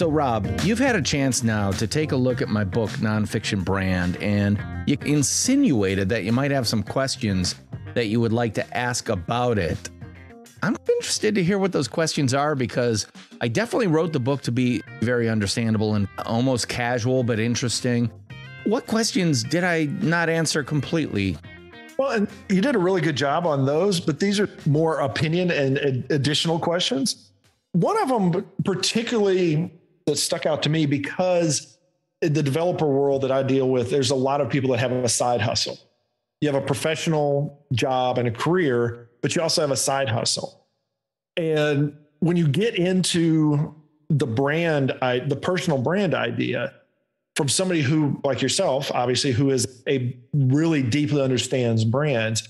So, Rob, you've had a chance now to take a look at my book, Nonfiction Brand, and you insinuated that you might have some questions that you would like to ask about it. I'm interested to hear what those questions are because I definitely wrote the book to be very understandable and almost casual but interesting. What questions did I not answer completely? Well, and you did a really good job on those, but these are more opinion and additional questions. One of them, particularly that stuck out to me because in the developer world that I deal with, there's a lot of people that have a side hustle. You have a professional job and a career, but you also have a side hustle. And when you get into the brand, the personal brand idea from somebody who, like yourself, obviously, who is a really deeply understands brands,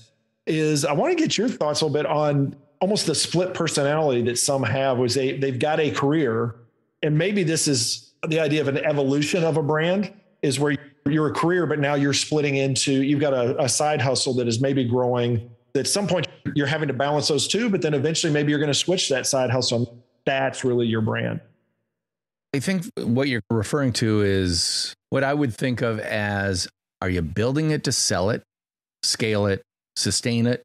is I want to get your thoughts a little bit on almost the split personality that some have was they they've got a career and maybe this is the idea of an evolution of a brand is where you're a career, but now you're splitting into you've got a, a side hustle that is maybe growing. At some point, you're having to balance those two, but then eventually, maybe you're going to switch that side hustle. That's really your brand. I think what you're referring to is what I would think of as are you building it to sell it, scale it, sustain it,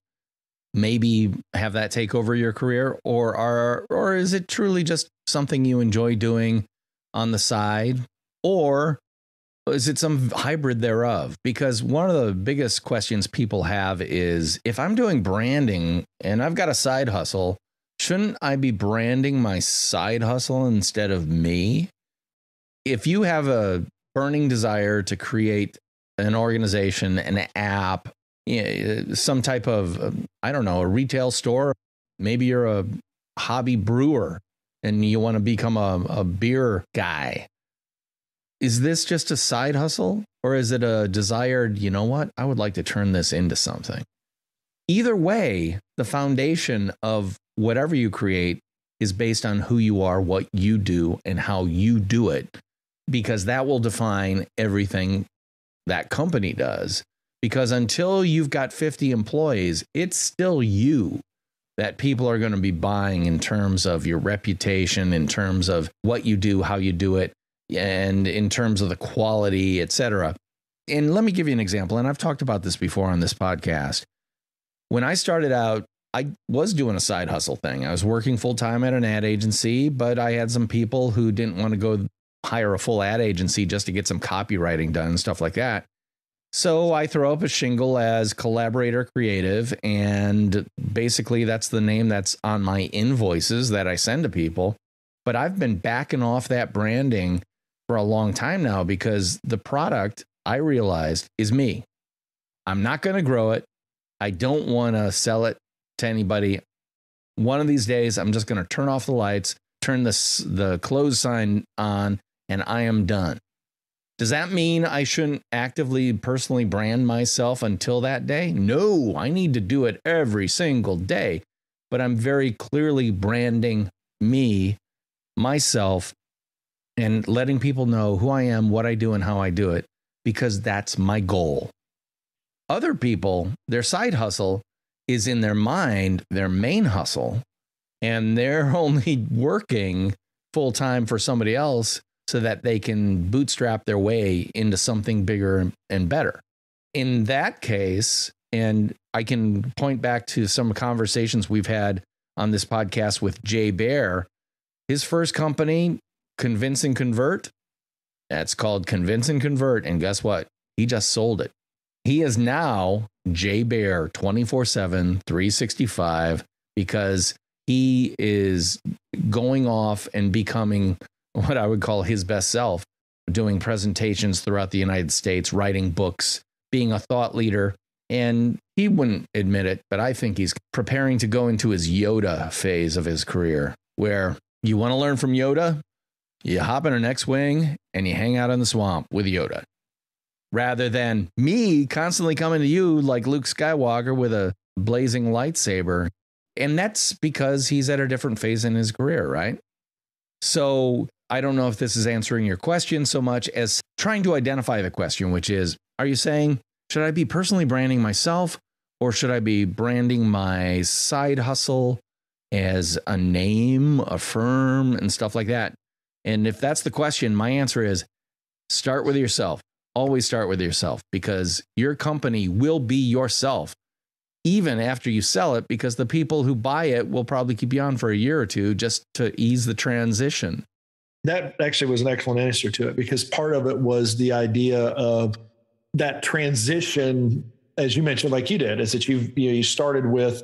maybe have that take over your career or are or is it truly just something you enjoy doing on the side or is it some hybrid thereof because one of the biggest questions people have is if I'm doing branding and I've got a side hustle shouldn't I be branding my side hustle instead of me if you have a burning desire to create an organization an app you uh, know, some type of, uh, I don't know, a retail store. Maybe you're a hobby brewer and you want to become a, a beer guy. Is this just a side hustle or is it a desired, you know what, I would like to turn this into something? Either way, the foundation of whatever you create is based on who you are, what you do, and how you do it, because that will define everything that company does because until you've got 50 employees, it's still you that people are going to be buying in terms of your reputation, in terms of what you do, how you do it, and in terms of the quality, etc. And let me give you an example, and I've talked about this before on this podcast. When I started out, I was doing a side hustle thing. I was working full time at an ad agency, but I had some people who didn't want to go hire a full ad agency just to get some copywriting done and stuff like that. So I throw up a shingle as collaborator creative, and basically that's the name that's on my invoices that I send to people. But I've been backing off that branding for a long time now because the product I realized is me. I'm not going to grow it. I don't want to sell it to anybody. One of these days, I'm just going to turn off the lights, turn the, the close sign on, and I am done. Does that mean I shouldn't actively personally brand myself until that day? No, I need to do it every single day, but I'm very clearly branding me, myself, and letting people know who I am, what I do, and how I do it, because that's my goal. Other people, their side hustle is in their mind, their main hustle, and they're only working full time for somebody else so that they can bootstrap their way into something bigger and better. In that case, and I can point back to some conversations we've had on this podcast with Jay Bear, his first company, Convince and Convert, that's called Convince and Convert. And guess what? He just sold it. He is now Jay Bear 24 7, 365, because he is going off and becoming what I would call his best self, doing presentations throughout the United States, writing books, being a thought leader. And he wouldn't admit it, but I think he's preparing to go into his Yoda phase of his career, where you want to learn from Yoda, you hop in an X Wing and you hang out in the swamp with Yoda. Rather than me constantly coming to you like Luke Skywalker with a blazing lightsaber. And that's because he's at a different phase in his career, right? So I don't know if this is answering your question so much as trying to identify the question, which is Are you saying, should I be personally branding myself or should I be branding my side hustle as a name, a firm, and stuff like that? And if that's the question, my answer is start with yourself. Always start with yourself because your company will be yourself even after you sell it because the people who buy it will probably keep you on for a year or two just to ease the transition that actually was an excellent answer to it because part of it was the idea of that transition, as you mentioned, like you did, is that you you, know, you started with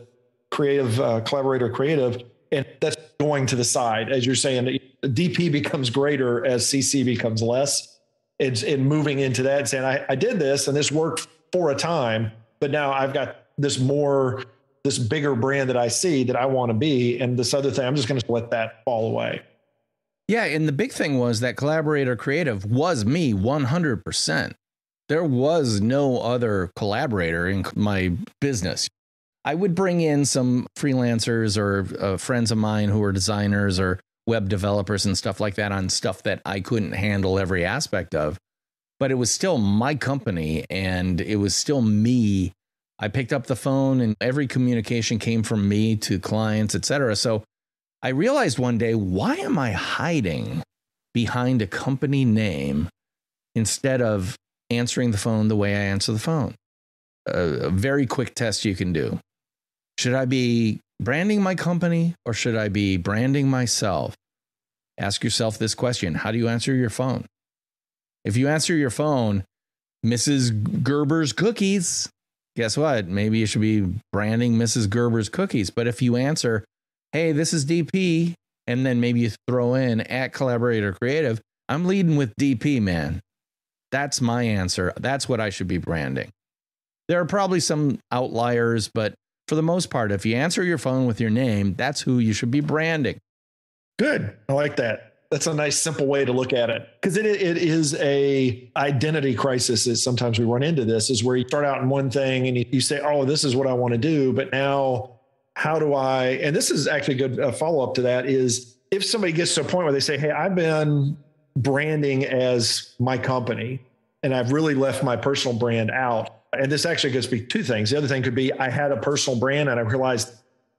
creative uh, collaborator creative, and that's going to the side as you're saying. DP becomes greater as CC becomes less. It's in moving into that and saying I, I did this and this worked for a time, but now I've got this more this bigger brand that I see that I want to be, and this other thing I'm just going to let that fall away. Yeah, and the big thing was that collaborator creative was me 100%. There was no other collaborator in my business. I would bring in some freelancers or uh, friends of mine who were designers or web developers and stuff like that on stuff that I couldn't handle every aspect of. But it was still my company and it was still me. I picked up the phone and every communication came from me to clients, et cetera. So I realized one day, why am I hiding behind a company name instead of answering the phone the way I answer the phone? A, a very quick test you can do. Should I be branding my company or should I be branding myself? Ask yourself this question How do you answer your phone? If you answer your phone, Mrs. Gerber's cookies, guess what? Maybe you should be branding Mrs. Gerber's cookies. But if you answer, hey, this is DP. And then maybe you throw in at collaborator creative. I'm leading with DP, man. That's my answer. That's what I should be branding. There are probably some outliers, but for the most part, if you answer your phone with your name, that's who you should be branding. Good. I like that. That's a nice, simple way to look at it because it, it is a identity crisis that sometimes we run into. This is where you start out in one thing and you, you say, "Oh, this is what I want to do," but now how do I, and this is actually a good uh, follow up to that is if somebody gets to a point where they say, Hey, I've been branding as my company and I've really left my personal brand out. And this actually goes be two things. The other thing could be I had a personal brand and I realized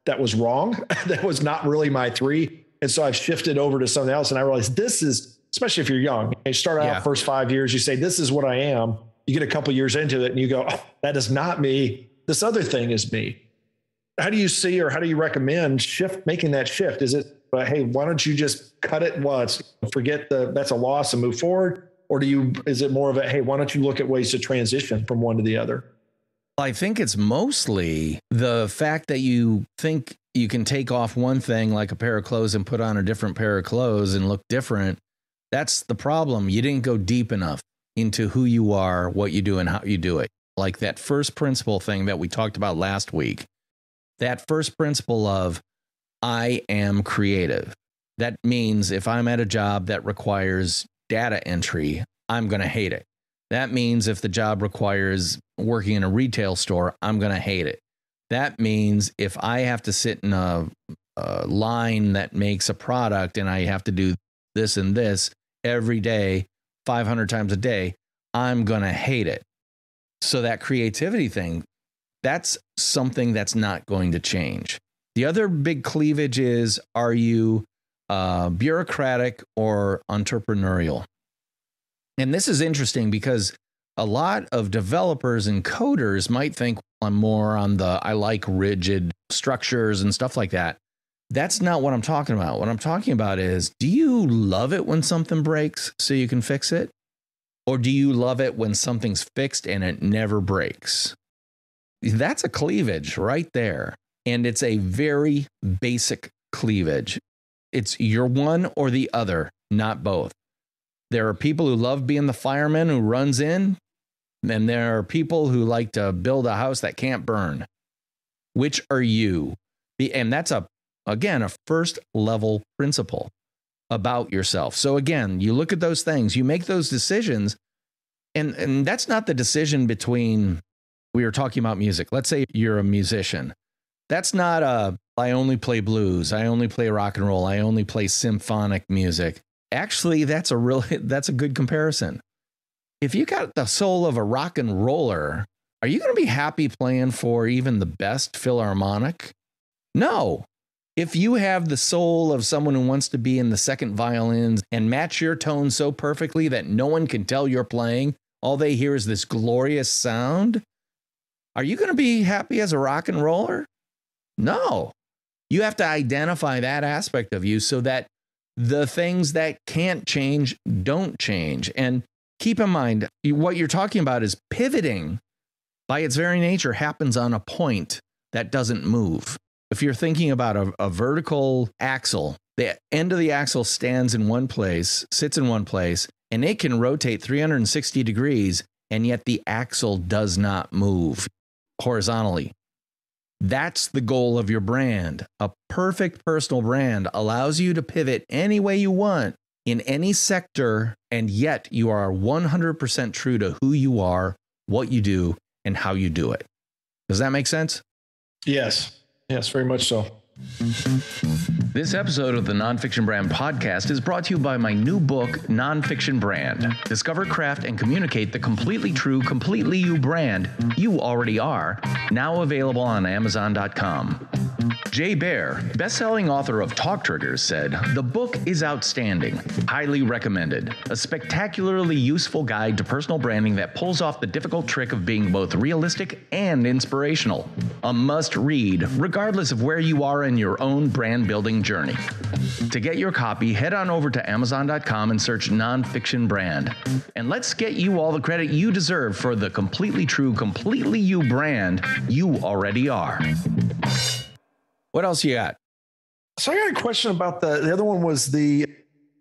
that was wrong. that was not really my three. And so I've shifted over to something else. And I realized this is, especially if you're young, you start out yeah. first five years, you say, This is what I am. You get a couple years into it and you go, oh, That is not me. This other thing is me how do you see or how do you recommend shift making that shift? Is it but uh, hey, why don't you just cut it once, forget the that's a loss and move forward? Or do you is it more of a hey, why don't you look at ways to transition from one to the other? I think it's mostly the fact that you think you can take off one thing like a pair of clothes and put on a different pair of clothes and look different. That's the problem. You didn't go deep enough into who you are, what you do, and how you do it. Like that first principle thing that we talked about last week that first principle of I am creative. That means if I'm at a job that requires data entry, I'm going to hate it. That means if the job requires working in a retail store, I'm going to hate it. That means if I have to sit in a, a, line that makes a product and I have to do this and this every day, 500 times a day, I'm going to hate it. So that creativity thing, that's something that's not going to change. The other big cleavage is are you uh, bureaucratic or entrepreneurial? And this is interesting because a lot of developers and coders might think well, I'm more on the I like rigid structures and stuff like that. That's not what I'm talking about. What I'm talking about is do you love it when something breaks so you can fix it? Or do you love it when something's fixed and it never breaks? That's a cleavage right there. And it's a very basic cleavage. It's you're one or the other, not both. There are people who love being the fireman who runs in, and there are people who like to build a house that can't burn. Which are you? And that's a, again, a first level principle about yourself. So again, you look at those things, you make those decisions, and, and that's not the decision between we were talking about music. Let's say you're a musician. That's not a, I only play blues, I only play rock and roll, I only play symphonic music. Actually, that's a really, that's a good comparison. If you got the soul of a rock and roller, are you going to be happy playing for even the best philharmonic? No. If you have the soul of someone who wants to be in the second violins and match your tone so perfectly that no one can tell you're playing, all they hear is this glorious sound, are you going to be happy as a rock and roller? No. You have to identify that aspect of you so that the things that can't change don't change. And keep in mind, what you're talking about is pivoting by its very nature happens on a point that doesn't move. If you're thinking about a, a vertical axle, the end of the axle stands in one place, sits in one place, and it can rotate 360 degrees, and yet the axle does not move horizontally. That's the goal of your brand. A perfect personal brand allows you to pivot any way you want in any sector, and yet you are 100% true to who you are, what you do, and how you do it. Does that make sense? Yes. Yes, very much so. This episode of the Nonfiction Brand Podcast is brought to you by my new book, Nonfiction Brand. Discover, craft, and communicate the completely true, completely you brand you already are, now available on Amazon.com. Jay Baer, best-selling author of Talk Triggers, said, "The book is outstanding, highly recommended. A spectacularly useful guide to personal branding that pulls off the difficult trick of being both realistic and inspirational. A must-read regardless of where you are in your own brand building journey. To get your copy, head on over to Amazon.com and search Nonfiction Brand. And let's get you all the credit you deserve for the completely true, completely you brand you already are. What else you got? So I got a question about the the other one was the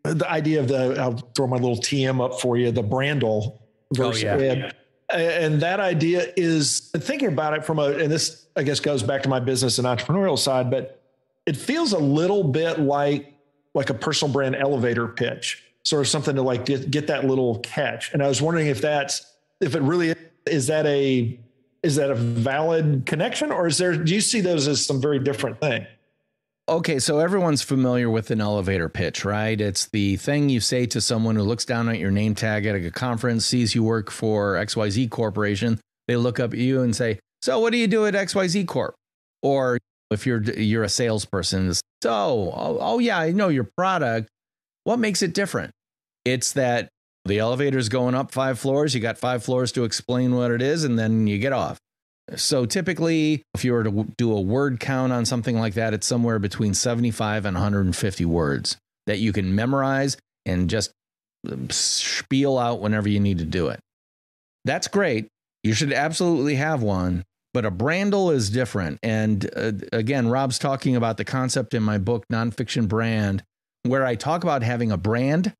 the idea of the I'll throw my little TM up for you the Brandle versus oh, yeah. And, and that idea is thinking about it from a and this I guess goes back to my business and entrepreneurial side, but it feels a little bit like like a personal brand elevator pitch, sort of something to like get, get that little catch. And I was wondering if that's if it really is that a is that a valid connection or is there do you see those as some very different thing? Okay, so everyone's familiar with an elevator pitch, right? It's the thing you say to someone who looks down at your name tag at a conference, sees you work for XYZ Corporation. They look up at you and say, so what do you do at XYZ Corp? Or if you're you're a salesperson, so oh, oh yeah, I know your product. What makes it different? It's that the elevator's going up five floors. You got five floors to explain what it is, and then you get off. So typically, if you were to do a word count on something like that, it's somewhere between 75 and 150 words that you can memorize and just um, spiel out whenever you need to do it. That's great. You should absolutely have one, but a brandle is different. And uh, again, Rob's talking about the concept in my book, Nonfiction Brand, where I talk about having a brand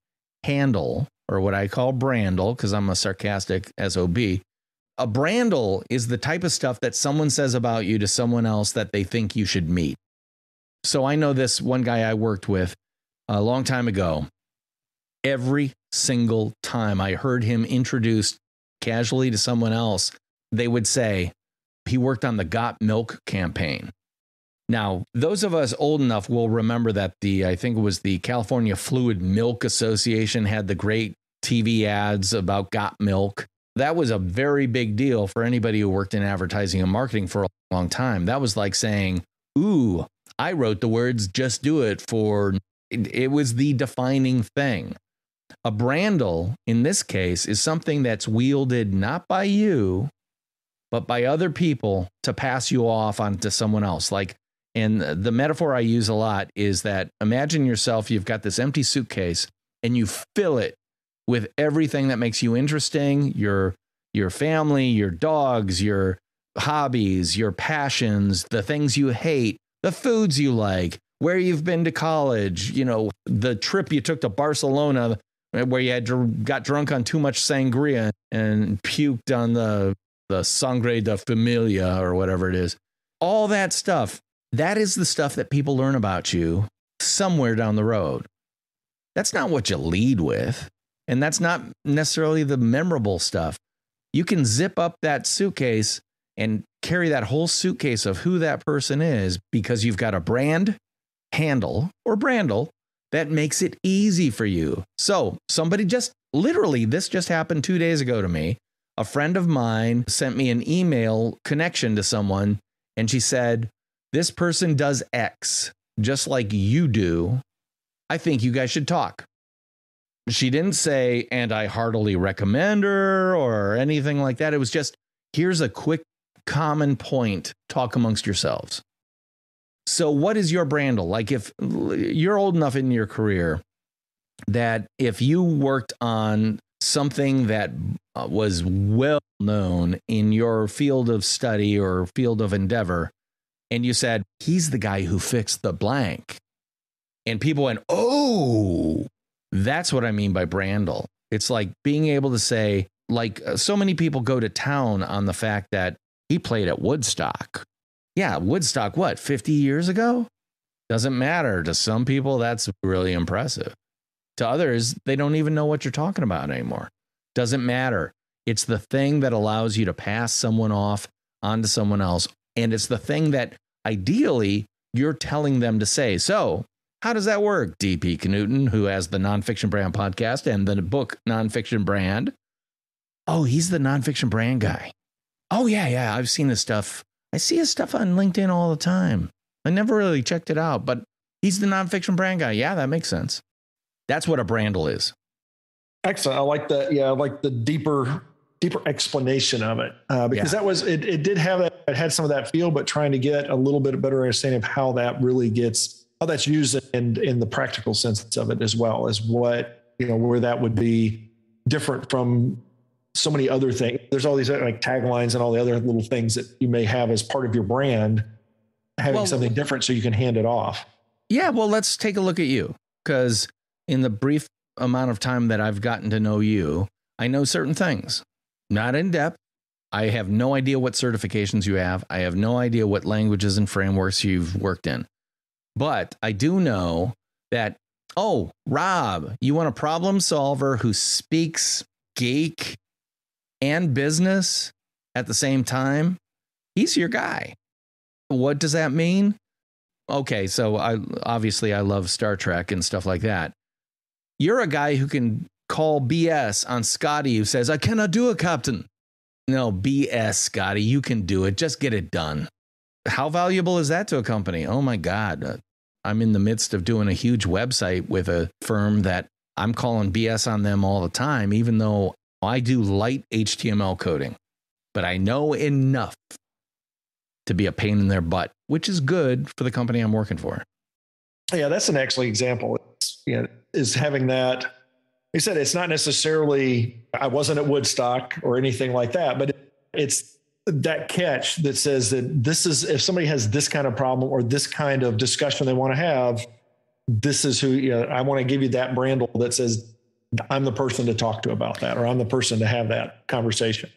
handle, or what I call brandle, because I'm a sarcastic SOB. A brandle is the type of stuff that someone says about you to someone else that they think you should meet. So I know this one guy I worked with a long time ago. Every single time I heard him introduced casually to someone else, they would say, he worked on the Got Milk campaign. Now, those of us old enough will remember that the, I think it was the California Fluid Milk Association had the great TV ads about Got Milk. That was a very big deal for anybody who worked in advertising and marketing for a long time. That was like saying, Ooh, I wrote the words, just do it for it, was the defining thing. A brandle in this case is something that's wielded not by you, but by other people to pass you off onto someone else. Like, and the metaphor I use a lot is that imagine yourself, you've got this empty suitcase and you fill it with everything that makes you interesting, your your family, your dogs, your hobbies, your passions, the things you hate, the foods you like, where you've been to college, you know, the trip you took to Barcelona where you had got drunk on too much sangria and puked on the the sangre de familia or whatever it is, all that stuff. That is the stuff that people learn about you somewhere down the road. That's not what you lead with. And that's not necessarily the memorable stuff. You can zip up that suitcase and carry that whole suitcase of who that person is because you've got a brand, handle, or brandle that makes it easy for you. So somebody just literally, this just happened two days ago to me a friend of mine sent me an email connection to someone, and she said, This person does X just like you do. I think you guys should talk. She didn't say, and I heartily recommend her or anything like that. It was just, here's a quick common point talk amongst yourselves. So, what is your brandle? Like, if you're old enough in your career that if you worked on something that uh, was well known in your field of study or field of endeavor and you said he's the guy who fixed the blank and people went oh that's what i mean by brandel it's like being able to say like uh, so many people go to town on the fact that he played at woodstock yeah woodstock what 50 years ago doesn't matter to some people that's really impressive to others, they don't even know what you're talking about anymore. Doesn't matter. It's the thing that allows you to pass someone off onto someone else. And it's the thing that ideally you're telling them to say. So, how does that work? DP Knuton, who has the nonfiction brand podcast and the book Nonfiction Brand. Oh, he's the nonfiction brand guy. Oh, yeah, yeah. I've seen his stuff. I see his stuff on LinkedIn all the time. I never really checked it out, but he's the nonfiction brand guy. Yeah, that makes sense. That's what a brandle is. Excellent. I like that. Yeah, I like the deeper deeper explanation of it uh, because yeah. that was it, it did have that it had some of that feel but trying to get a little bit better understanding of how that really gets how that's used and in, in the practical sense of it as well as what you know where that would be different from so many other things there's all these uh, like taglines and all the other little things that you may have as part of your brand having well, something different so you can hand it off yeah well let's take a look at you because in the brief amount of time that I've gotten to know you, I know certain things, not in depth. I have no idea what certifications you have. I have no idea what languages and frameworks you've worked in. But I do know that, oh, Rob, you want a problem solver who speaks geek and business at the same time? He's your guy. What does that mean? Okay, so I obviously I love Star Trek and stuff like that. You're a guy who can call BS on Scotty who says, I cannot do it, Captain. No, BS, Scotty. You can do it. Just get it done. How valuable is that to a company? Oh my God. Uh, I'm in the midst of doing a huge website with a firm that I'm calling BS on them all the time, even though I do light HTML coding, but I know enough to be a pain in their butt, which is good for the company I'm working for. Yeah, that's an excellent example you know, is having that. He said it's not necessarily I wasn't at Woodstock or anything like that, but it's that catch that says that this is if somebody has this kind of problem or this kind of discussion they want to have, this is who you know, I want to give you that brandle that says I'm the person to talk to about that or I'm the person to have that conversation.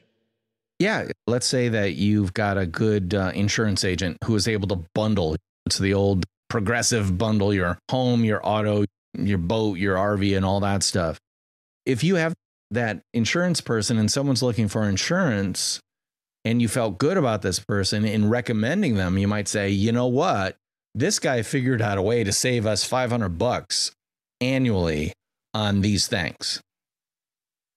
Yeah, let's say that you've got a good uh, insurance agent who is able to bundle. It's the old progressive bundle your home, your auto, your boat, your RV, and all that stuff. If you have that insurance person and someone's looking for insurance and you felt good about this person in recommending them, you might say, you know what? This guy figured out a way to save us 500 bucks annually on these things.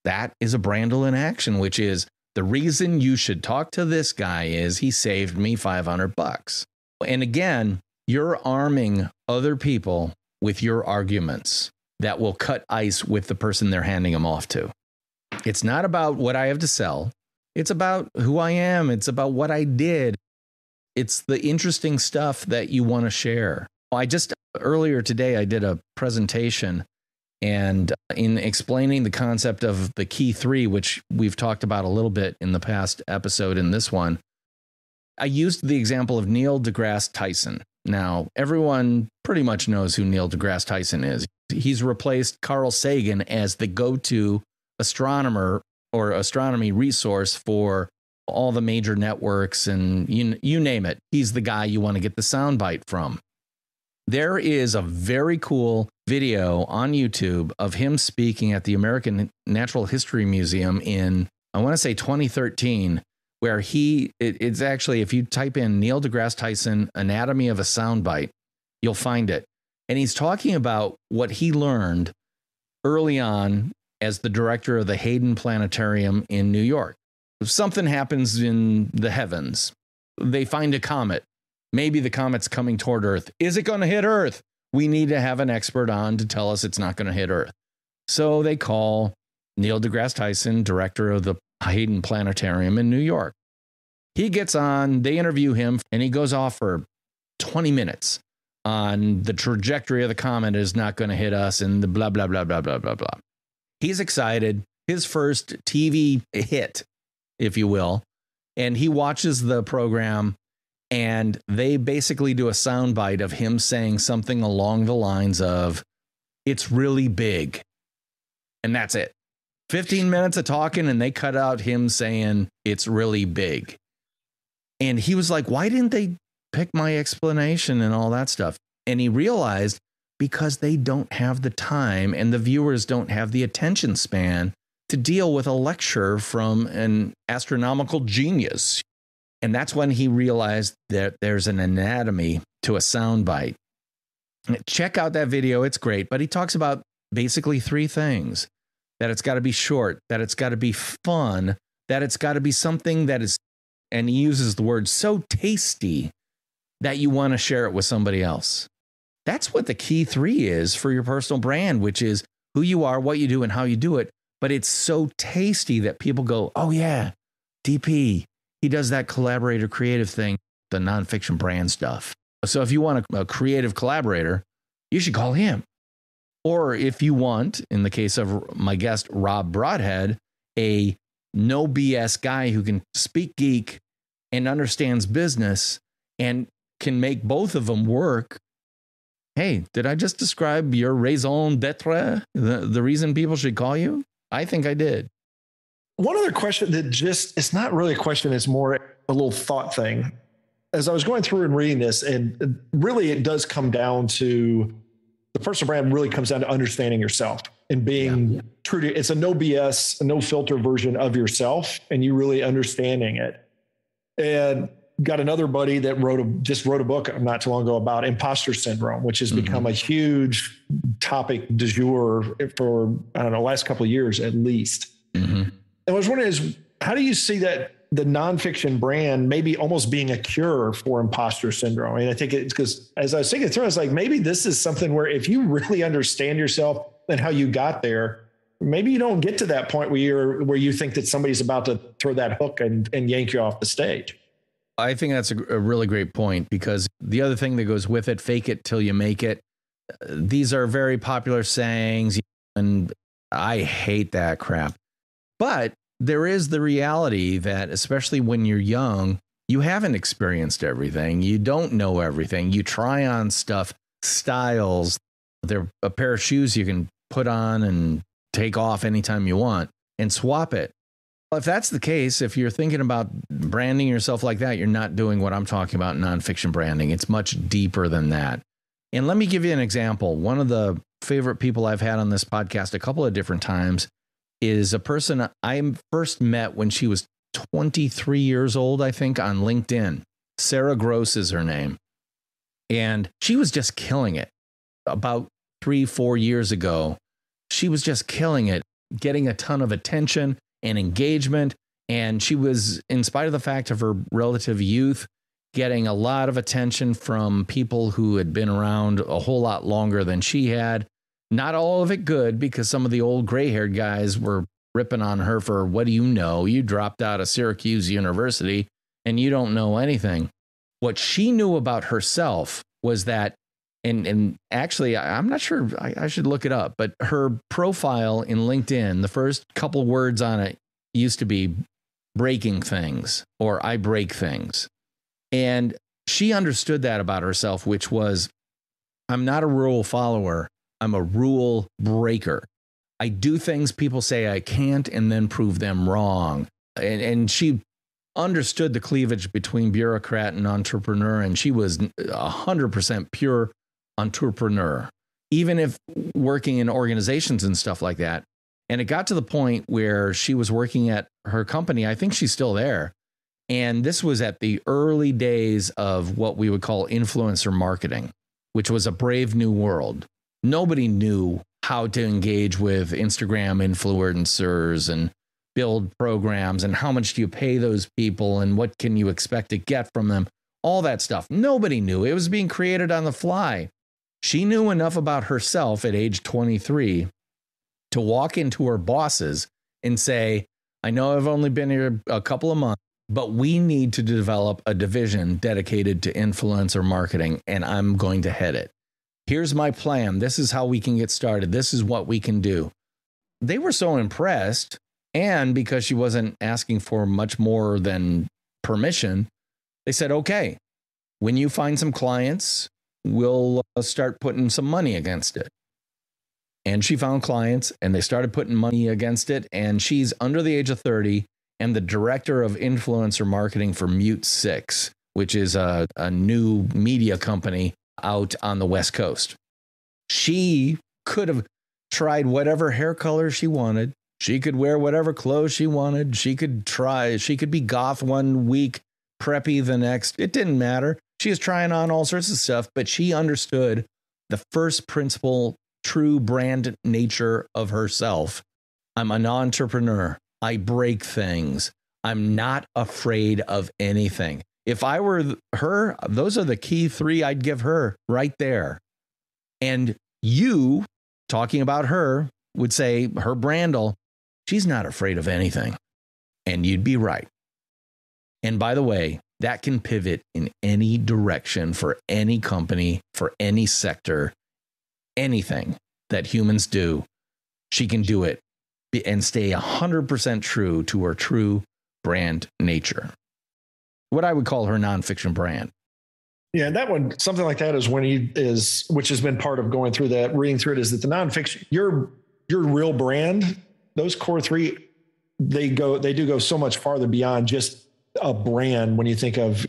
That is a brandle in action, which is the reason you should talk to this guy is he saved me 500 bucks. And again, you're arming other people with your arguments that will cut ice with the person they're handing them off to. It's not about what I have to sell. It's about who I am. It's about what I did. It's the interesting stuff that you want to share. I just earlier today, I did a presentation and uh, in explaining the concept of the key three, which we've talked about a little bit in the past episode in this one, I used the example of Neil deGrasse Tyson. Now, everyone pretty much knows who Neil deGrasse Tyson is. He's replaced Carl Sagan as the go to astronomer or astronomy resource for all the major networks and you, you name it. He's the guy you want to get the soundbite from. There is a very cool video on YouTube of him speaking at the American Natural History Museum in, I want to say 2013, where he it, it's actually if you type in Neil deGrasse Tyson anatomy of a soundbite, you'll find it. And he's talking about what he learned early on as the director of the Hayden Planetarium in New York. If something happens in the heavens, they find a comet. Maybe the comet's coming toward Earth. Is it going to hit Earth? We need to have an expert on to tell us it's not going to hit Earth. So they call Neil deGrasse Tyson, director of the Hayden Planetarium in New York. He gets on, they interview him, and he goes off for 20 minutes on the trajectory of the comet is not going to hit us and the blah, blah, blah, blah, blah, blah, blah. He's excited. His first TV hit, if you will. And he watches the program and they basically do a soundbite of him saying something along the lines of, it's really big. And that's it. 15 minutes of talking and they cut out him saying it's really big. And he was like, why didn't they pick my explanation and all that stuff? And he realized because they don't have the time and the viewers don't have the attention span to deal with a lecture from an astronomical genius. And that's when he realized that there's an anatomy to a soundbite. Check out that video, it's great. But he talks about basically three things that it's got to be short, that it's got to be fun, that it's got to be something that is, and he uses the word so tasty that you want to share it with somebody else. That's what the key three is for your personal brand, which is who you are, what you do, and how you do it. But it's so tasty that people go, oh, yeah, DP, he does that collaborator creative thing, the nonfiction brand stuff. So if you want a, a creative collaborator, you should call him or if you want, in the case of my guest, Rob Broadhead, a no BS guy who can speak geek and understands business and can make both of them work. Hey, did I just describe your raison d'etre, the, the reason people should call you? I think I did. One other question that just, it's not really a question, it's more a little thought thing. As I was going through and reading this, and really it does come down to the personal brand really comes down to understanding yourself and being yeah. true to it's a no BS, a no filter version of yourself, and you really understanding it. And got another buddy that wrote a just wrote a book not too long ago about imposter syndrome, which has mm-hmm. become a huge topic du jour for I don't know last couple years at least. Mm-hmm. And I was wondering is how do you see that the nonfiction brand maybe almost being a cure for imposter syndrome. And I think it's because as I was thinking through, I was like, maybe this is something where if you really understand yourself and how you got there, maybe you don't get to that point where you're where you think that somebody's about to throw that hook and, and yank you off the stage. I think that's a, a really great point because the other thing that goes with it, fake it till you make it. These are very popular sayings, and I hate that crap. But there is the reality that, especially when you're young, you haven't experienced everything. You don't know everything. You try on stuff, styles. They're a pair of shoes you can put on and take off anytime you want and swap it. Well, if that's the case, if you're thinking about branding yourself like that, you're not doing what I'm talking about nonfiction branding. It's much deeper than that. And let me give you an example. One of the favorite people I've had on this podcast a couple of different times is a person I first met when she was 23 years old, I think, on LinkedIn. Sarah Gross is her name. And she was just killing it about three, four years ago. She was just killing it, getting a ton of attention and engagement. And she was, in spite of the fact of her relative youth, getting a lot of attention from people who had been around a whole lot longer than she had not all of it good because some of the old gray haired guys were ripping on her for what do you know? You dropped out of Syracuse University and you don't know anything. What she knew about herself was that, and, and actually, I, I'm not sure, I, I should look it up, but her profile in LinkedIn, the first couple words on it used to be breaking things or I break things. And she understood that about herself, which was I'm not a rule follower. I'm a rule breaker. I do things people say I can't and then prove them wrong. And, and she understood the cleavage between bureaucrat and entrepreneur, and she was 100% pure entrepreneur, even if working in organizations and stuff like that. And it got to the point where she was working at her company. I think she's still there. And this was at the early days of what we would call influencer marketing, which was a brave new world nobody knew how to engage with Instagram influencers and build programs and how much do you pay those people and what can you expect to get from them? All that stuff. Nobody knew. It was being created on the fly. She knew enough about herself at age 23 to walk into her bosses and say, I know I've only been here a couple of months, but we need to develop a division dedicated to influencer marketing, and I'm going to head it. Here's my plan. This is how we can get started. This is what we can do. They were so impressed. And because she wasn't asking for much more than permission, they said, okay, when you find some clients, we'll uh, start putting some money against it. And she found clients and they started putting money against it. And she's under the age of 30 and the director of influencer marketing for Mute Six, which is a, a new media company out on the West Coast. She could have tried whatever hair color she wanted. She could wear whatever clothes she wanted. She could try. She could be goth one week, preppy the next. It didn't matter. She was trying on all sorts of stuff, but she understood the first principle, true brand nature of herself. I'm an entrepreneur. I break things. I'm not afraid of anything. If I were her, those are the key three I'd give her right there. And you, talking about her, would say, her brandle, she's not afraid of anything. And you'd be right. And by the way, that can pivot in any direction for any company, for any sector, anything that humans do. She can do it and stay 100% true to her true brand nature what I would call her nonfiction brand. Yeah, that one, something like that is when he is, which has been part of going through that, reading through it, is that the nonfiction, your your real brand, those core three, they go, they do go so much farther beyond just a brand when you think of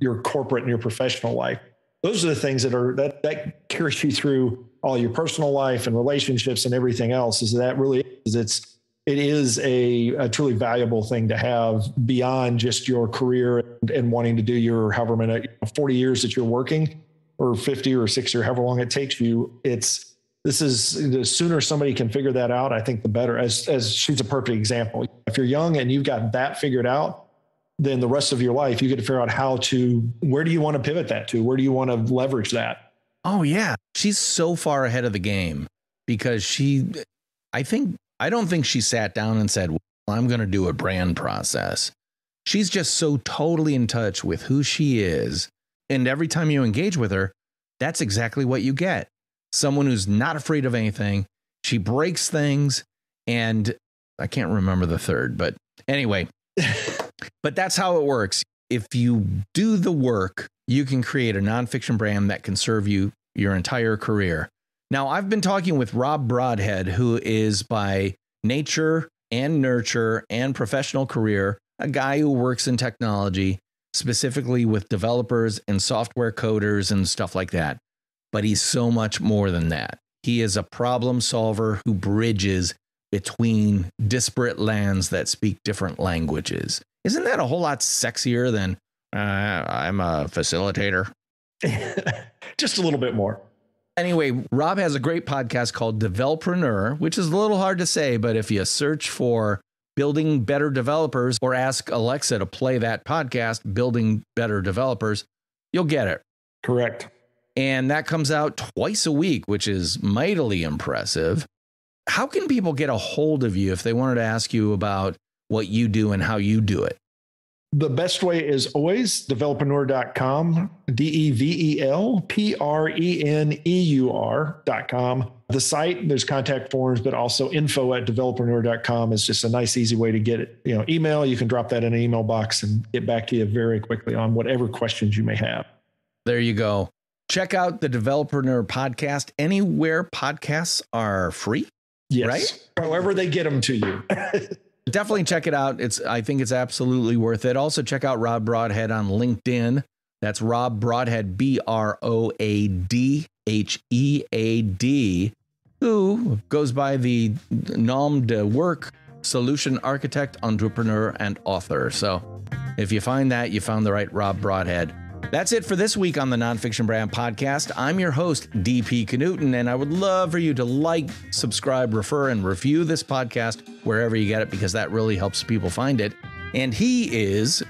your corporate and your professional life. Those are the things that are that that carries you through all your personal life and relationships and everything else. Is that really is it's it is a, a, truly valuable thing to have beyond just your career and, and wanting to do your however many 40 years that you're working or 50 or 60 or however long it takes you it's this is the sooner somebody can figure that out i think the better as as she's a perfect example if you're young and you've got that figured out then the rest of your life you get to figure out how to where do you want to pivot that to where do you want to leverage that oh yeah she's so far ahead of the game because she i think I don't think she sat down and said, well, I'm going to do a brand process. She's just so totally in touch with who she is. And every time you engage with her, that's exactly what you get someone who's not afraid of anything. She breaks things. And I can't remember the third, but anyway, but that's how it works. If you do the work, you can create a nonfiction brand that can serve you your entire career. Now, I've been talking with Rob Broadhead, who is by nature and nurture and professional career a guy who works in technology, specifically with developers and software coders and stuff like that. But he's so much more than that. He is a problem solver who bridges between disparate lands that speak different languages. Isn't that a whole lot sexier than uh, I'm a facilitator? Just a little bit more. Anyway, Rob has a great podcast called Developpreneur, which is a little hard to say, but if you search for Building Better Developers or ask Alexa to play that podcast, Building Better Developers, you'll get it. Correct. And that comes out twice a week, which is mightily impressive. How can people get a hold of you if they wanted to ask you about what you do and how you do it? the best way is always d e v e l p r e n e u r D E V E L P R E N E U R.com. The site, there's contact forms, but also info at developreneur.com is just a nice, easy way to get it. You know, email, you can drop that in an email box and get back to you very quickly on whatever questions you may have. There you go. Check out the Developreneur podcast anywhere podcasts are free. Yes. Right? However, they get them to you. definitely check it out. It's I think it's absolutely worth it. Also check out Rob Broadhead on LinkedIn. That's Rob Broadhead, B R O A D H E A D, who goes by the nom de work solution architect, entrepreneur, and author. So if you find that, you found the right Rob Broadhead. That's it for this week on the Nonfiction Brand Podcast. I'm your host, DP Knuton, and I would love for you to like, subscribe, refer, and review this podcast wherever you get it because that really helps people find it. And he is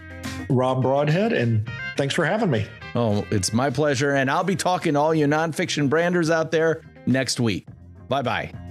Rob Broadhead, and thanks for having me. Oh, it's my pleasure. And I'll be talking to all you nonfiction branders out there next week. Bye bye.